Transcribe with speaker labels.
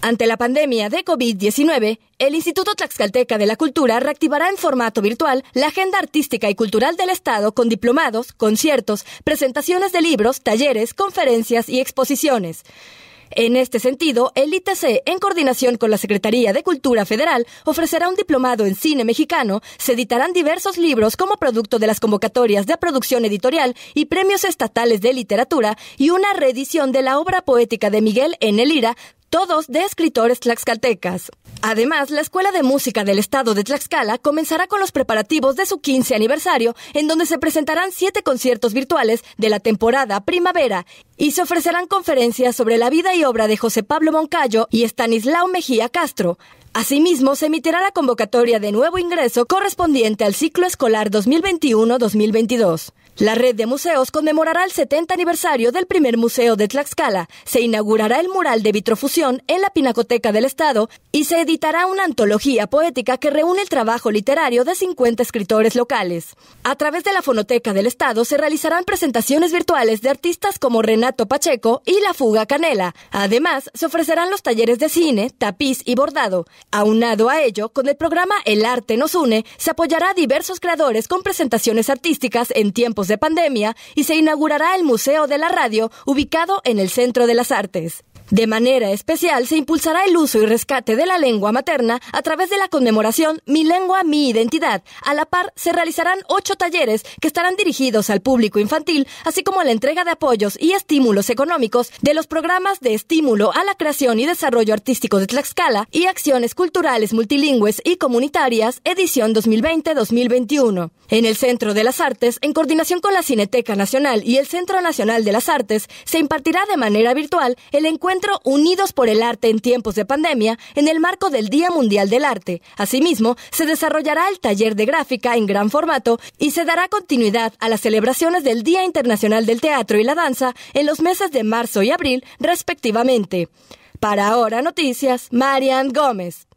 Speaker 1: Ante la pandemia de COVID-19, el Instituto Tlaxcalteca de la Cultura reactivará en formato virtual la agenda artística y cultural del Estado con diplomados, conciertos, presentaciones de libros, talleres, conferencias y exposiciones. En este sentido, el ITC, en coordinación con la Secretaría de Cultura Federal, ofrecerá un diplomado en cine mexicano, se editarán diversos libros como producto de las convocatorias de producción editorial y premios estatales de literatura y una reedición de la obra poética de Miguel en el IRA, todos de escritores tlaxcaltecas. Además, la Escuela de Música del Estado de Tlaxcala comenzará con los preparativos de su 15 aniversario, en donde se presentarán siete conciertos virtuales de la temporada primavera y se ofrecerán conferencias sobre la vida y obra de José Pablo Moncayo y Stanislao Mejía Castro. Asimismo, se emitirá la convocatoria de nuevo ingreso correspondiente al ciclo escolar 2021-2022. La red de museos conmemorará el 70 aniversario del primer museo de Tlaxcala. Se inaugurará el mural de vitrofusión en la Pinacoteca del Estado y se editará una antología poética que reúne el trabajo literario de 50 escritores locales. A través de la Fonoteca del Estado se realizarán presentaciones virtuales de artistas como Renato Pacheco y La Fuga Canela. Además, se ofrecerán los talleres de cine, tapiz y bordado. Aunado a ello, con el programa El Arte nos une, se apoyará a diversos creadores con presentaciones artísticas en tiempos de pandemia y se inaugurará el Museo de la Radio ubicado en el Centro de las Artes. De manera especial, se impulsará el uso y rescate de la lengua materna a través de la conmemoración Mi lengua, mi identidad. A la par, se realizarán ocho talleres que estarán dirigidos al público infantil, así como la entrega de apoyos y estímulos económicos de los programas de estímulo a la creación y desarrollo artístico de Tlaxcala y acciones culturales multilingües y comunitarias, edición 2020-2021. En el Centro de las Artes, en coordinación con la Cineteca Nacional y el Centro Nacional de las Artes, se impartirá de manera virtual el encuentro Unidos por el Arte en tiempos de pandemia en el marco del Día Mundial del Arte. Asimismo, se desarrollará el taller de gráfica en gran formato y se dará continuidad a las celebraciones del Día Internacional del Teatro y la Danza en los meses de marzo y abril, respectivamente. Para ahora noticias, Marian Gómez.